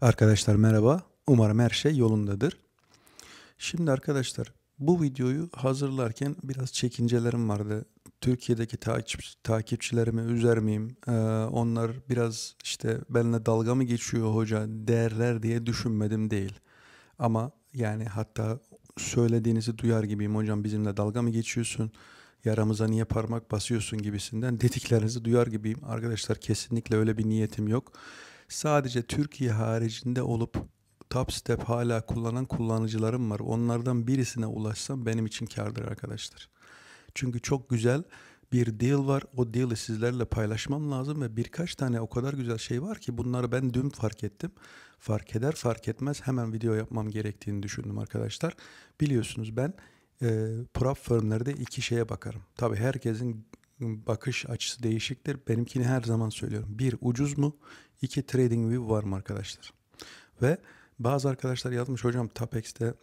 Arkadaşlar merhaba. Umarım her şey yolundadır. Şimdi arkadaşlar bu videoyu hazırlarken biraz çekincelerim vardı. Türkiye'deki takip, takipçilerimi üzer miyim? Ee, onlar biraz işte benimle dalga mı geçiyor hoca derler diye düşünmedim değil. Ama yani hatta söylediğinizi duyar gibiyim hocam bizimle dalga mı geçiyorsun? Yaramıza niye parmak basıyorsun gibisinden dediklerinizi duyar gibiyim. Arkadaşlar kesinlikle öyle bir niyetim yok. Sadece Türkiye haricinde olup Top Step hala kullanan kullanıcılarım var. Onlardan birisine ulaşsam benim için kardır arkadaşlar. Çünkü çok güzel bir deal var. O deal'i sizlerle paylaşmam lazım ve birkaç tane o kadar güzel şey var ki bunları ben dün fark ettim. Fark eder fark etmez hemen video yapmam gerektiğini düşündüm arkadaşlar. Biliyorsunuz ben e, prop firmlerde iki şeye bakarım. Tabii herkesin bakış açısı değişiktir. Benimkini her zaman söylüyorum. Bir ucuz mu? İki trading view var mı arkadaşlar? Ve bazı arkadaşlar yazmış hocam Tapex'te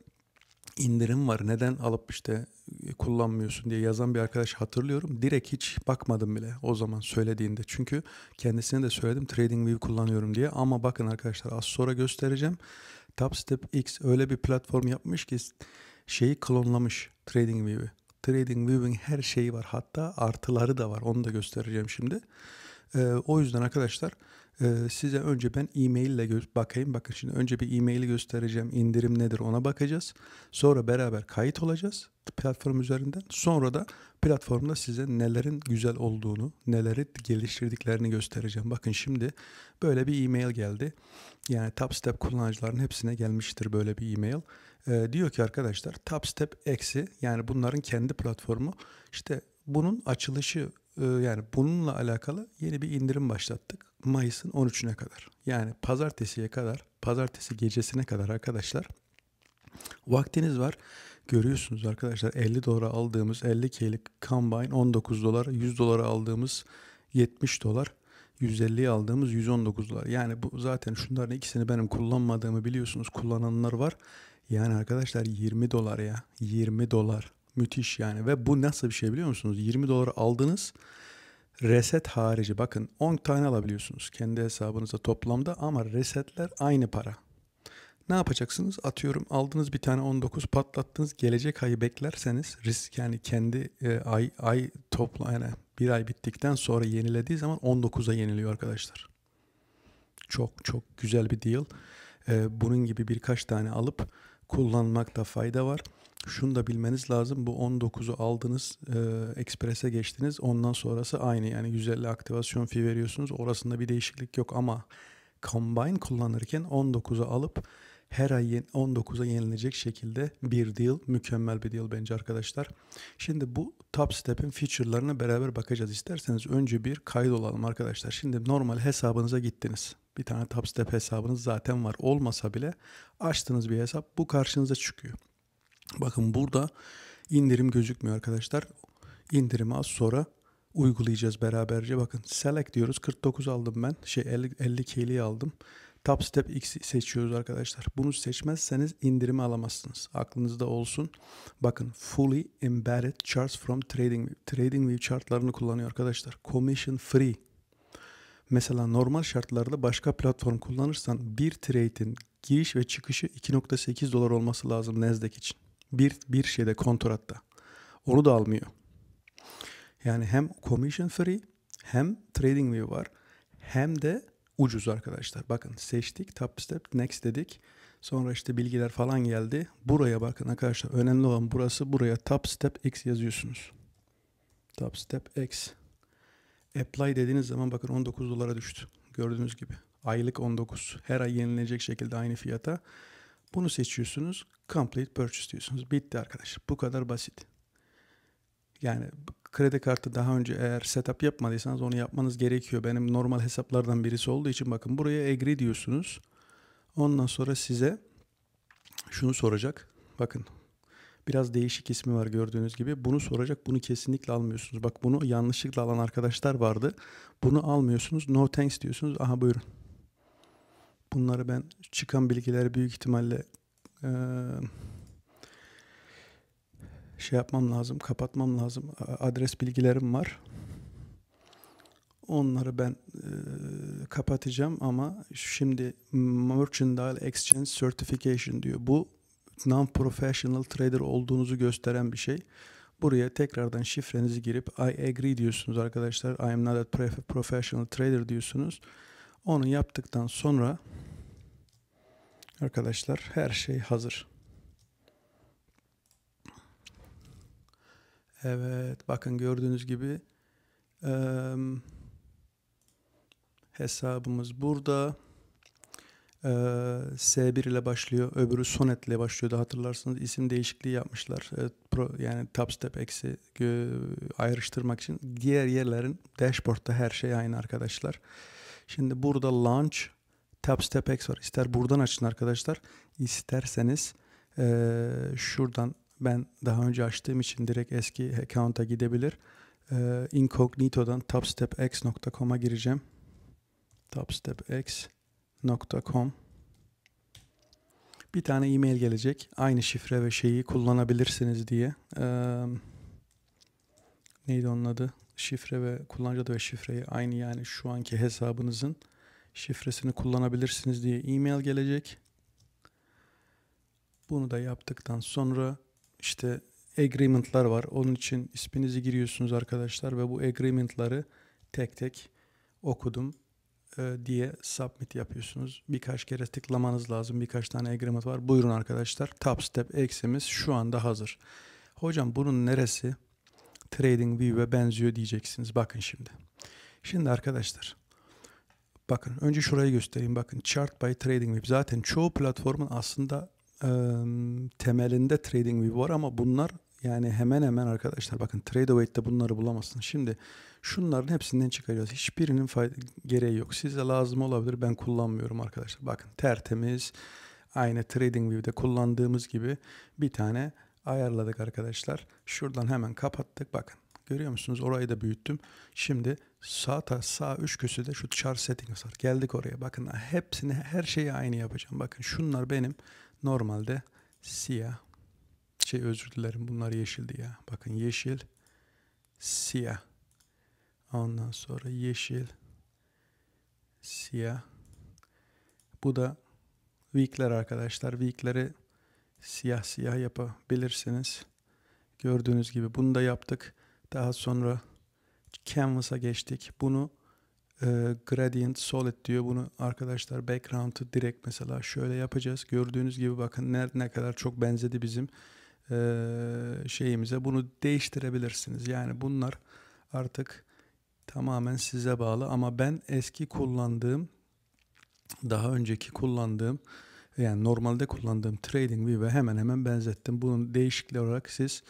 indirim var. Neden alıp işte e, kullanmıyorsun diye yazan bir arkadaş hatırlıyorum. Direkt hiç bakmadım bile o zaman söylediğinde. Çünkü kendisine de söyledim trading view kullanıyorum diye. Ama bakın arkadaşlar az sonra göstereceğim. TapStep X öyle bir platform yapmış ki şeyi klonlamış trading TradingView'i. Trading, viewing her şeyi var. Hatta artıları da var. Onu da göstereceğim şimdi. E, o yüzden arkadaşlar e, size önce ben e-mail ile bakayım. Bakın şimdi önce bir e-maili göstereceğim. İndirim nedir ona bakacağız. Sonra beraber kayıt olacağız platform üzerinden. Sonra da platformda size nelerin güzel olduğunu, neleri geliştirdiklerini göstereceğim. Bakın şimdi böyle bir e-mail geldi. Yani TapStep kullanıcıların hepsine gelmiştir böyle bir e-mail. E, diyor ki arkadaşlar Tapstep eksi yani bunların kendi platformu işte bunun açılışı e, yani bununla alakalı yeni bir indirim başlattık. Mayıs'ın 13'üne kadar yani pazartesiye kadar pazartesi gecesine kadar arkadaşlar vaktiniz var. Görüyorsunuz arkadaşlar 50 dolara aldığımız 50 K'lik Combine 19 dolar 100 dolara aldığımız 70 dolar 150'ye aldığımız 119 dolar. Yani bu zaten şunların ikisini benim kullanmadığımı biliyorsunuz. Kullananlar var. Yani arkadaşlar 20 dolar ya. 20 dolar. Müthiş yani. Ve bu nasıl bir şey biliyor musunuz? 20 dolar aldınız. Reset harici bakın 10 tane alabiliyorsunuz kendi hesabınıza toplamda ama resetler aynı para. Ne yapacaksınız? Atıyorum aldınız bir tane 19 patlattınız. Gelecek ayı beklerseniz risk yani kendi e, ay ay topla yani bir ay bittikten sonra yenilediği zaman 19'a yeniliyor arkadaşlar. Çok çok güzel bir deal. E, bunun gibi birkaç tane alıp kullanmakta fayda var. Şunu da bilmeniz lazım. Bu 19'u aldınız, e, eksprese geçtiniz. Ondan sonrası aynı. Yani 150 aktivasyon fi veriyorsunuz. Orasında bir değişiklik yok ama Combine kullanırken 19'u alıp her ay 19'a yenilecek şekilde bir deal, mükemmel bir deal bence arkadaşlar. Şimdi bu Top Step'in feature'larına beraber bakacağız. İsterseniz önce bir kayıt olalım arkadaşlar. Şimdi normal hesabınıza gittiniz. Bir tane Tapstep hesabınız zaten var. Olmasa bile açtığınız bir hesap bu karşınıza çıkıyor. Bakın burada indirim gözükmüyor arkadaşlar. İndirimi az sonra uygulayacağız beraberce. Bakın select diyoruz. 49 aldım ben. Şey 50, 50 kili aldım. Top Step X seçiyoruz arkadaşlar. Bunu seçmezseniz indirimi alamazsınız. Aklınızda olsun. Bakın fully embedded charts from trading trading view chartlarını kullanıyor arkadaşlar. Commission free Mesela normal şartlarda başka platform kullanırsan bir trade'in giriş ve çıkışı 2.8 dolar olması lazım Nasdaq için. Bir, bir şeyde kontratta. Onu da almıyor. Yani hem commission free hem trading view var hem de ucuz arkadaşlar. Bakın seçtik top step next dedik. Sonra işte bilgiler falan geldi. Buraya bakın arkadaşlar önemli olan burası. Buraya top step x yazıyorsunuz. Top step x. Apply dediğiniz zaman bakın 19 dolara düştü. Gördüğünüz gibi. Aylık 19. Her ay yenilenecek şekilde aynı fiyata. Bunu seçiyorsunuz. Complete purchase diyorsunuz. Bitti arkadaş. Bu kadar basit. Yani kredi kartı daha önce eğer setup yapmadıysanız onu yapmanız gerekiyor. Benim normal hesaplardan birisi olduğu için bakın buraya agree diyorsunuz. Ondan sonra size şunu soracak. Bakın Biraz değişik ismi var gördüğünüz gibi. Bunu soracak, bunu kesinlikle almıyorsunuz. Bak bunu yanlışlıkla alan arkadaşlar vardı. Bunu almıyorsunuz, no thanks diyorsunuz. Aha buyurun. Bunları ben çıkan bilgileri büyük ihtimalle ee, şey yapmam lazım, kapatmam lazım. Adres bilgilerim var. Onları ben e, kapatacağım ama şimdi Merchandise Exchange Certification diyor. Bu non-professional trader olduğunuzu gösteren bir şey. Buraya tekrardan şifrenizi girip I agree diyorsunuz arkadaşlar. I am not a professional trader diyorsunuz. Onu yaptıktan sonra arkadaşlar her şey hazır. Evet bakın gördüğünüz gibi e, hesabımız burada. S1 ile başlıyor. Öbürü Sonet ile başlıyordu hatırlarsınız. isim değişikliği yapmışlar. yani pro, Step Tapstep ayrıştırmak için. Diğer yerlerin dashboard'da her şey aynı arkadaşlar. Şimdi burada launch Step X var. İster buradan açın arkadaşlar. İsterseniz şuradan ben daha önce açtığım için direkt eski account'a gidebilir. E, incognito'dan tapstepx.com'a gireceğim. Tapstepx.com gmail.com bir tane e-mail gelecek. Aynı şifre ve şeyi kullanabilirsiniz diye. Ee, neydi onun adı? Şifre ve kullanıcı adı ve şifreyi aynı yani şu anki hesabınızın şifresini kullanabilirsiniz diye e-mail gelecek. Bunu da yaptıktan sonra işte agreement'lar var. Onun için isminizi giriyorsunuz arkadaşlar ve bu agreement'ları tek tek okudum. E, diye submit yapıyorsunuz. Birkaç kere tıklamanız lazım. Birkaç tane agreement var. Buyurun arkadaşlar. Step eksemiz şu anda hazır. Hocam bunun neresi Trading View'e benziyor diyeceksiniz. Bakın şimdi. Şimdi arkadaşlar bakın önce şurayı göstereyim. Bakın Chart by Trading View. Zaten çoğu platformun aslında e, temelinde Trading View var ama bunlar yani hemen hemen arkadaşlar bakın Tradeawait'te bunları bulamazsınız. Şimdi şunların hepsinden çıkaracağız. Hiçbirinin fayda, gereği yok. Size lazım olabilir ben kullanmıyorum arkadaşlar. Bakın tertemiz aynı TradingView'de kullandığımız gibi bir tane ayarladık arkadaşlar. Şuradan hemen kapattık bakın. Görüyor musunuz? Orayı da büyüttüm. Şimdi sağ ta, sağ üst köşede şu chart settings var. Geldik oraya. Bakın hepsini her şeyi aynı yapacağım. Bakın şunlar benim normalde siyah şey özür dilerim bunlar yeşildi ya. Bakın yeşil, siyah. Ondan sonra yeşil, siyah. Bu da weekler arkadaşlar. Weekleri siyah siyah yapabilirsiniz. Gördüğünüz gibi bunu da yaptık. Daha sonra Canvas'a geçtik. Bunu e, Gradient Solid diyor. Bunu arkadaşlar background'ı direkt mesela şöyle yapacağız. Gördüğünüz gibi bakın ne, ne kadar çok benzedi bizim şeyimize bunu değiştirebilirsiniz. Yani bunlar artık tamamen size bağlı ama ben eski kullandığım daha önceki kullandığım yani normalde kullandığım trading view'e hemen hemen benzettim. Bunun değişikliği olarak siz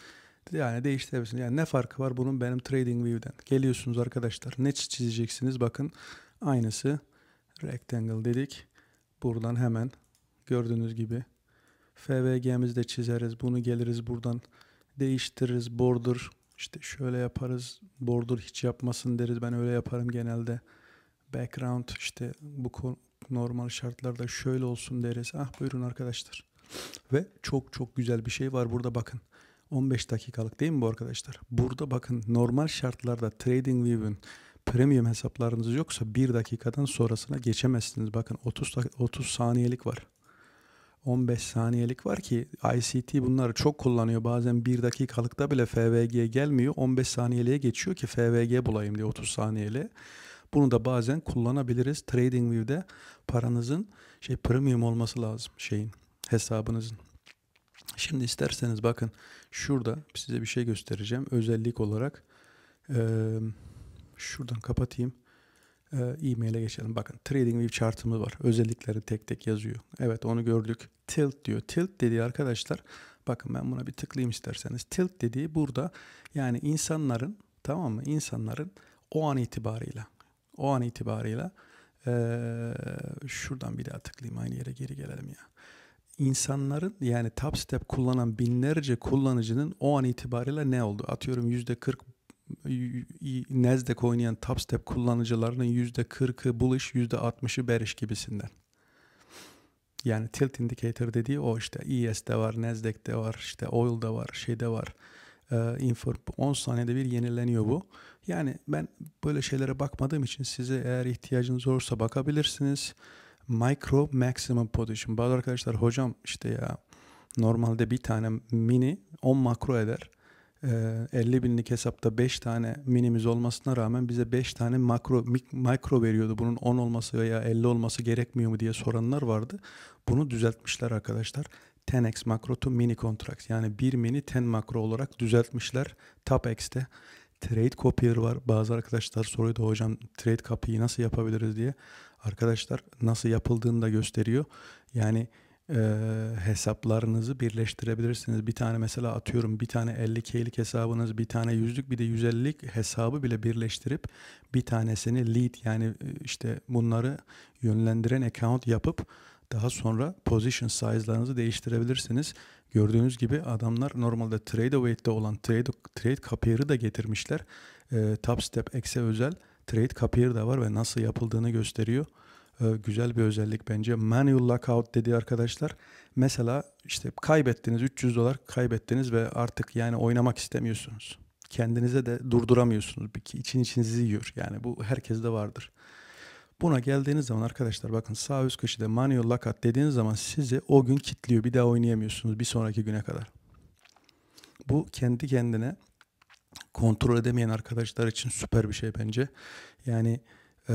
yani değiştirebilirsiniz. Yani ne farkı var bunun benim trading view'den? Geliyorsunuz arkadaşlar. Ne çizeceksiniz? Bakın aynısı rectangle dedik. Buradan hemen gördüğünüz gibi FBG'mizi de çizeriz. Bunu geliriz buradan değiştiririz. Border işte şöyle yaparız. Border hiç yapmasın deriz. Ben öyle yaparım genelde. Background işte bu normal şartlarda şöyle olsun deriz. Ah buyurun arkadaşlar. Ve çok çok güzel bir şey var burada bakın. 15 dakikalık değil mi bu arkadaşlar? Burada bakın normal şartlarda TradingView'un premium hesaplarınız yoksa 1 dakikadan sonrasına geçemezsiniz. Bakın 30 30 saniyelik var. 15 saniyelik var ki ICT bunları çok kullanıyor. Bazen 1 dakikalıkta bile FVG gelmiyor. 15 saniyeliğe geçiyor ki FVG bulayım diye 30 saniyeli. Bunu da bazen kullanabiliriz. TradingView'de paranızın şey premium olması lazım şeyin hesabınızın. Şimdi isterseniz bakın şurada size bir şey göstereceğim. Özellik olarak ee, şuradan kapatayım. Ee, e-mail'e geçelim. Bakın Trading View chartımız var. Özellikleri tek tek yazıyor. Evet onu gördük. Tilt diyor. Tilt dediği arkadaşlar bakın ben buna bir tıklayayım isterseniz. Tilt dediği burada yani insanların tamam mı? İnsanların o an itibarıyla o an itibarıyla ee, şuradan bir daha tıklayayım aynı yere geri gelelim ya. İnsanların yani Tapstep kullanan binlerce kullanıcının o an itibariyle ne oldu? Atıyorum yüzde %40 Nasdaq oynayan step kullanıcılarının %40'ı bullish, %60'ı bearish gibisinden. Yani tilt indicator dediği o işte ES'de var, Nasdaq'te var, işte oil'da var, şeyde var. E, ee, info 10 saniyede bir yenileniyor bu. Yani ben böyle şeylere bakmadığım için size eğer ihtiyacınız olursa bakabilirsiniz. Micro maximum position. Bazı arkadaşlar hocam işte ya normalde bir tane mini 10 makro eder. 50 ee, binlik hesapta 5 tane minimiz olmasına rağmen bize 5 tane makro mik, mikro veriyordu. Bunun 10 olması veya 50 olması gerekmiyor mu diye soranlar vardı. Bunu düzeltmişler arkadaşlar. 10x makro to mini contracts yani 1 mini 10 makro olarak düzeltmişler TopX'te. Trade Copier var. Bazı arkadaşlar soruyordu hocam Trade Copy'yi nasıl yapabiliriz diye. Arkadaşlar nasıl yapıldığını da gösteriyor. Yani e, hesaplarınızı birleştirebilirsiniz. Bir tane mesela atıyorum bir tane 50K'lik hesabınız, bir tane 100'lük bir de 150'lik hesabı bile birleştirip bir tanesini lead yani işte bunları yönlendiren account yapıp daha sonra position size'larınızı değiştirebilirsiniz. Gördüğünüz gibi adamlar normalde trade weight'te olan trade, trade cupier'ı da getirmişler. E, top step X'e özel trade capier de var ve nasıl yapıldığını gösteriyor. Ee, güzel bir özellik bence. Manual lockout dediği arkadaşlar mesela işte kaybettiniz 300 dolar kaybettiniz ve artık yani oynamak istemiyorsunuz. Kendinize de durduramıyorsunuz. için içinizi yiyor. Yani bu herkeste vardır. Buna geldiğiniz zaman arkadaşlar bakın sağ üst köşede manual lockout dediğiniz zaman sizi o gün kilitliyor, Bir daha oynayamıyorsunuz bir sonraki güne kadar. Bu kendi kendine kontrol edemeyen arkadaşlar için süper bir şey bence. Yani ee,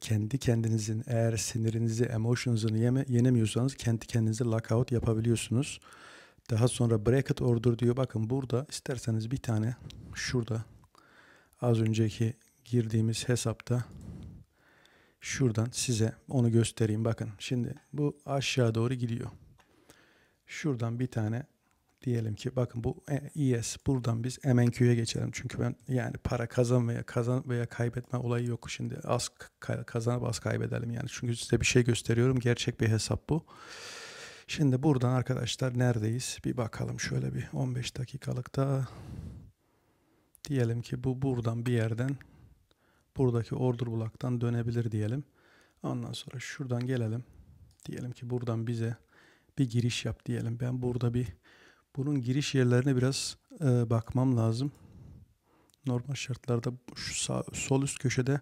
kendi kendinizin eğer sinirinizi, emotionsunuzu yenemiyorsanız kendi kendinize lockout yapabiliyorsunuz. Daha sonra bracket order diyor. Bakın burada isterseniz bir tane şurada az önceki girdiğimiz hesapta şuradan size onu göstereyim. Bakın şimdi bu aşağı doğru gidiyor. Şuradan bir tane diyelim ki bakın bu ES e buradan biz MNQ'ye geçelim. Çünkü ben yani para kazan veya kazan veya kaybetme olayı yok. Şimdi az kazanıp az kaybedelim yani. Çünkü size bir şey gösteriyorum. Gerçek bir hesap bu. Şimdi buradan arkadaşlar neredeyiz? Bir bakalım şöyle bir 15 dakikalıkta. Diyelim ki bu buradan bir yerden buradaki order bulaktan dönebilir diyelim. Ondan sonra şuradan gelelim. Diyelim ki buradan bize bir giriş yap diyelim. Ben burada bir bunun giriş yerlerine biraz e, bakmam lazım. Normal şartlarda şu sağ, sol üst köşede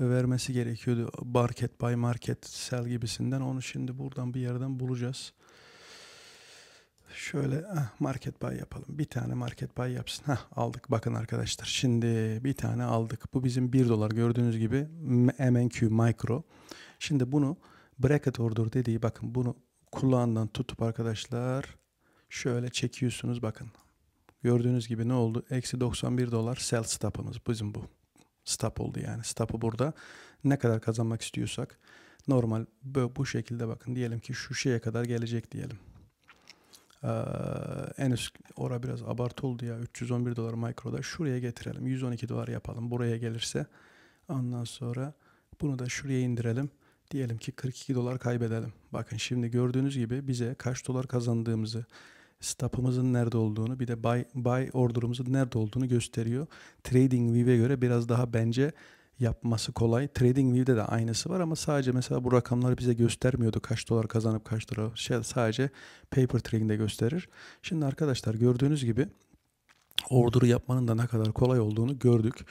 vermesi gerekiyordu. Market buy market sell gibisinden. Onu şimdi buradan bir yerden bulacağız. Şöyle ah, market buy yapalım. Bir tane market buy yapsın. Hah, aldık bakın arkadaşlar. Şimdi bir tane aldık. Bu bizim 1 dolar gördüğünüz gibi MNQ Micro. Şimdi bunu bracket order dediği bakın bunu kulağından tutup arkadaşlar Şöyle çekiyorsunuz bakın. Gördüğünüz gibi ne oldu? Eksi 91 dolar sell stop'ımız bizim bu. Stop oldu yani. Stop'ı burada ne kadar kazanmak istiyorsak normal bu şekilde bakın. Diyelim ki şu şeye kadar gelecek diyelim. Ee, en üst ora biraz abartı oldu ya 311 dolar mikroda şuraya getirelim 112 dolar yapalım buraya gelirse ondan sonra bunu da şuraya indirelim diyelim ki 42 dolar kaybedelim bakın şimdi gördüğünüz gibi bize kaç dolar kazandığımızı stop'ımızın nerede olduğunu bir de buy, buy order'ımızın nerede olduğunu gösteriyor. Trading View'e göre biraz daha bence yapması kolay. Trading View'de de aynısı var ama sadece mesela bu rakamları bize göstermiyordu kaç dolar kazanıp kaç dolar şey sadece paper trading'de gösterir. Şimdi arkadaşlar gördüğünüz gibi order'ı yapmanın da ne kadar kolay olduğunu gördük.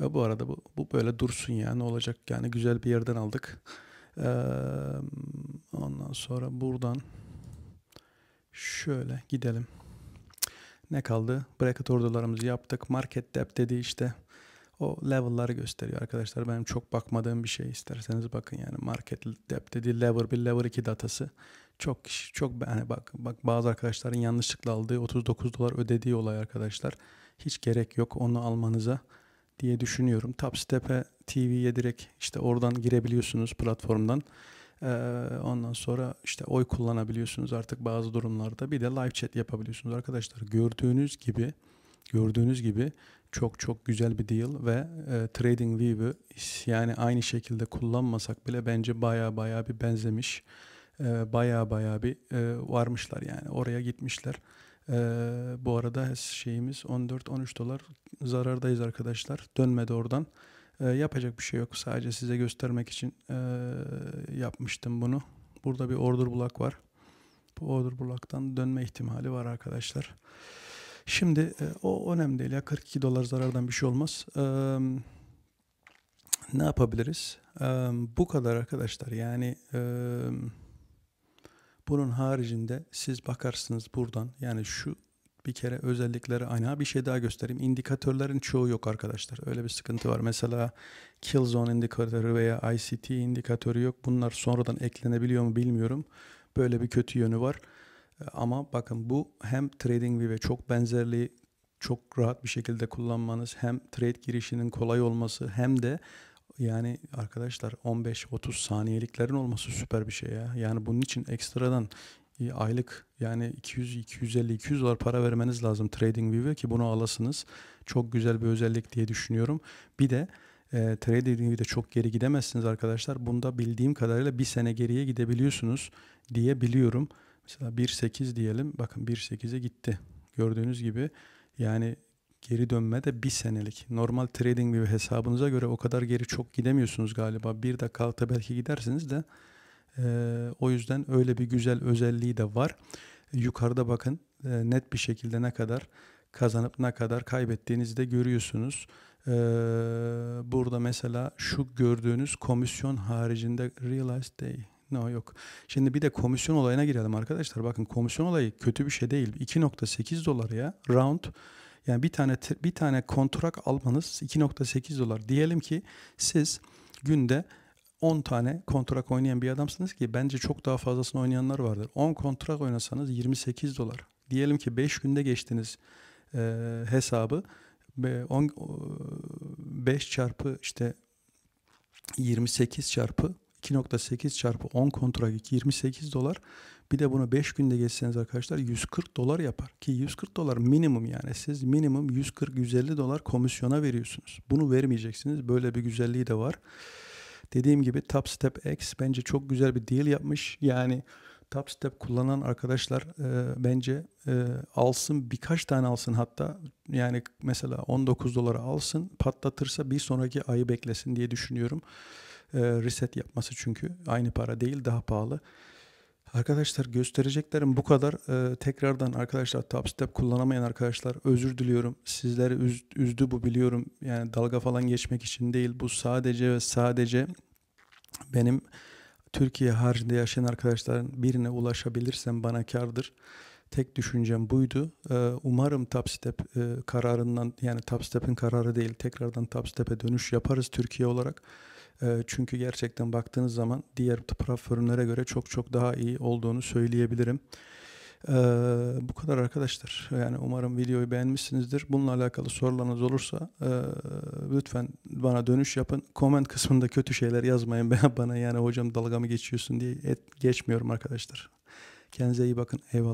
E bu arada bu, bu böyle dursun yani olacak yani güzel bir yerden aldık. Ee, ondan sonra buradan Şöyle gidelim. Ne kaldı? Bracket ordularımızı yaptık. Market depth dedi işte. O level'ları gösteriyor arkadaşlar. Benim çok bakmadığım bir şey isterseniz bakın yani market depth dedi level 1, level 2 datası. Çok kişi çok yani bak bak bazı arkadaşların yanlışlıkla aldığı 39 dolar ödediği olay arkadaşlar. Hiç gerek yok onu almanıza diye düşünüyorum. Tapstep'e TV'ye direkt işte oradan girebiliyorsunuz platformdan. Ee, ondan sonra işte oy kullanabiliyorsunuz artık bazı durumlarda. Bir de live chat yapabiliyorsunuz arkadaşlar. Gördüğünüz gibi gördüğünüz gibi çok çok güzel bir deal ve e, trading view'u yani aynı şekilde kullanmasak bile bence baya baya bir benzemiş. E, baya baya bir e, varmışlar yani oraya gitmişler. E, bu arada şeyimiz 14-13 dolar zarardayız arkadaşlar. Dönmedi oradan. Ee, yapacak bir şey yok. Sadece size göstermek için e, yapmıştım bunu. Burada bir order bulak var. Bu order bulaktan dönme ihtimali var arkadaşlar. Şimdi e, o önemli değil ya 42 dolar zarardan bir şey olmaz. E, ne yapabiliriz? E, bu kadar arkadaşlar. Yani e, bunun haricinde siz bakarsınız buradan yani şu bir kere özellikleri aynı. Ha bir şey daha göstereyim. İndikatörlerin çoğu yok arkadaşlar. Öyle bir sıkıntı var. Mesela Killzone indikatörü veya ICT indikatörü yok. Bunlar sonradan eklenebiliyor mu bilmiyorum. Böyle bir kötü yönü var. Ama bakın bu hem TradingView'e çok benzerliği çok rahat bir şekilde kullanmanız hem trade girişinin kolay olması hem de yani arkadaşlar 15-30 saniyeliklerin olması süper bir şey ya. Yani bunun için ekstradan aylık yani 200 250 200 dolar para vermeniz lazım TradingView'e ki bunu alasınız. Çok güzel bir özellik diye düşünüyorum. Bir de e, TradingView'de çok geri gidemezsiniz arkadaşlar. Bunda bildiğim kadarıyla bir sene geriye gidebiliyorsunuz diye biliyorum. Mesela 1.8 diyelim. Bakın 1.8'e gitti. Gördüğünüz gibi yani geri dönme de bir senelik. Normal trading gibi hesabınıza göre o kadar geri çok gidemiyorsunuz galiba. Bir dakika alta belki gidersiniz de ee, o yüzden öyle bir güzel özelliği de var. Yukarıda bakın e, net bir şekilde ne kadar kazanıp ne kadar kaybettiğinizi de görüyorsunuz. Ee, burada mesela şu gördüğünüz komisyon haricinde realized day No yok. Şimdi bir de komisyon olayına girelim arkadaşlar. Bakın komisyon olayı kötü bir şey değil. 2.8 dolar ya round. Yani bir tane bir tane kontrak almanız 2.8 dolar. Diyelim ki siz günde 10 tane kontrak oynayan bir adamsınız ki bence çok daha fazlasını oynayanlar vardır. 10 kontrak oynasanız 28 dolar. Diyelim ki 5 günde geçtiniz e, hesabı. 10, 5 çarpı işte 28 çarpı 2.8 çarpı 10 kontrak 2, 28 dolar. Bir de bunu 5 günde geçseniz arkadaşlar 140 dolar yapar. Ki 140 dolar minimum yani. Siz minimum 140-150 dolar komisyona veriyorsunuz. Bunu vermeyeceksiniz. Böyle bir güzelliği de var. Dediğim gibi Tapstep X bence çok güzel bir deal yapmış. Yani Tapstep kullanan arkadaşlar e, bence e, alsın birkaç tane alsın hatta yani mesela 19 dolara alsın patlatırsa bir sonraki ayı beklesin diye düşünüyorum. E, reset yapması çünkü aynı para değil daha pahalı. Arkadaşlar göstereceklerim bu kadar. Ee, tekrardan arkadaşlar tap kullanamayan arkadaşlar özür diliyorum. Sizleri üz, üzdü bu biliyorum. Yani dalga falan geçmek için değil. Bu sadece ve sadece benim Türkiye haricinde yaşayan arkadaşların birine ulaşabilirsem bana kardır. Tek düşüncem buydu. Ee, umarım Tapstep e, kararından yani Tapstep'in kararı değil tekrardan Tapstep'e dönüş yaparız Türkiye olarak. Ee, çünkü gerçekten baktığınız zaman diğer platformlara göre çok çok daha iyi olduğunu söyleyebilirim. Ee, bu kadar arkadaşlar. Yani umarım videoyu beğenmişsinizdir. Bununla alakalı sorularınız olursa e, lütfen bana dönüş yapın. Comment kısmında kötü şeyler yazmayın bana yani hocam dalga mı geçiyorsun diye et, geçmiyorum arkadaşlar. Kendinize iyi bakın. Eyvallah.